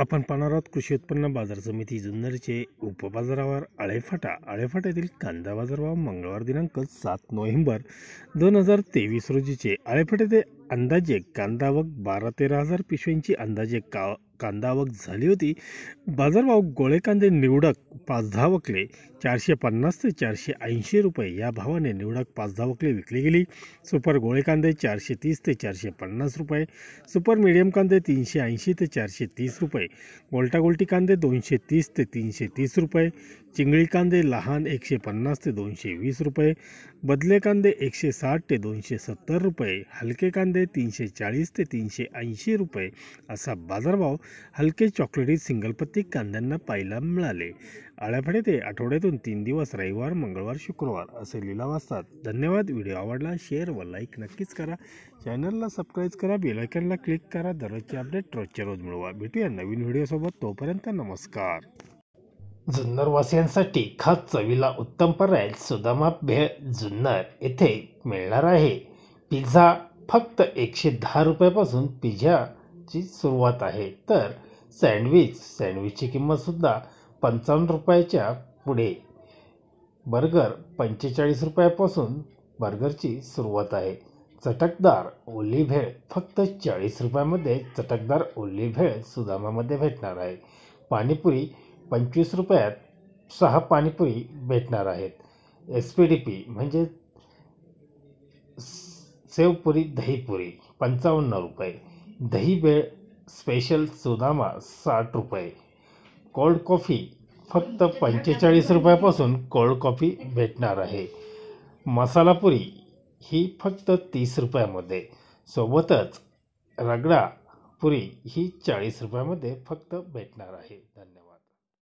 आपण पाहणार आहोत कृषी उत्पन्न बाजार समिती जुन्नरचे उपबाजारावर आळेफाटा आळेफाट्यातील कांदा बाजारभाव मंगळवार दिनांक सात नोव्हेंबर दोन हजार तेवीस रोजीचे आळेफाट्याचे अंदाजे कांदा व बारा तेरा हजार पिशव्यांची अंदाजे का कांदावक झाली होती बाजारभाव गोळे कांदे निवडक पाच धावकले चारशे पन्नास ते चारशे ऐंशी रुपये या भावाने निवडक पाच धावकले विकली गेली सुपर गोळे कांदे चारशे तीस ते चारशे पन्नास रुपये सुपर मिडियम कांदे तीनशे ऐंशी ते चारशे तीस रुपये गोलटागोलटी कांदे दोनशे तीस ते तीनशे तीस रुपये चिंगळी कांदे लहान एकशे पन्नास ते दोनशे वीस रुपये बदले कांदे एकशे साठ ते दोनशे सत्तर रुपये हलके कांदे तीनशे चाळीस ते तीनशे ऐंशी रुपये असा बाजारभाव हलके चॉकलेटी सिंगलपत्ती कांद्यांना पाहायला मिळाले आळ्याफळे ते आठवड्यातून तीन दिवस रविवार मंगळवार शुक्रवार असे लिलाव असतात धन्यवाद व्हिडिओ आवडला शेअर व लाईक नक्कीच करा चॅनलला सबस्क्राईब करा बेलायकनला क्लिक करा दररोजचे अपडेट रोजच्या रोज मिळवा भेटूया नवीन व्हिडिओसोबत तोपर्यंत नमस्कार जुन्नरवासियांसाठी खास चवीला उत्तम पर्याय सुदामा भे जुन्नर येथे मिळणार आहे पिझ्झा फक्त एकशे दहा रुपयापासून पिझ्झा ची सुरुवात आहे तर सँडविच सँडविचची किंमतसुद्धा पंचावन्न रुपयाच्या पुढे बर्गर पंचेचाळीस रुपयापासून बर्गरची सुरुवात आहे चटकदार ओली भेळ फक्त चाळीस रुपयामध्ये चटकदार ओली भेळ सुदामामध्ये भेटणार आहे पाणीपुरी पंचवीस रुपयात सहा पाणीपुरी भेटणार आहेत एस पी डी पी म्हणजे सेवपुरी दहीपुरी पंचावन्न रुपये दही बेळ स्पेशल सुदामा साठ रुपये कोल्ड कॉफी फक्त पंचेचाळीस रुपयापासून कोल्ड कॉफी भेटणार आहे मसालापुरी ही फक्त तीस रुपयामध्ये सोबतच रगडा पुरी ही चाळीस रुपयामध्ये फक्त भेटणार आहे धन्यवाद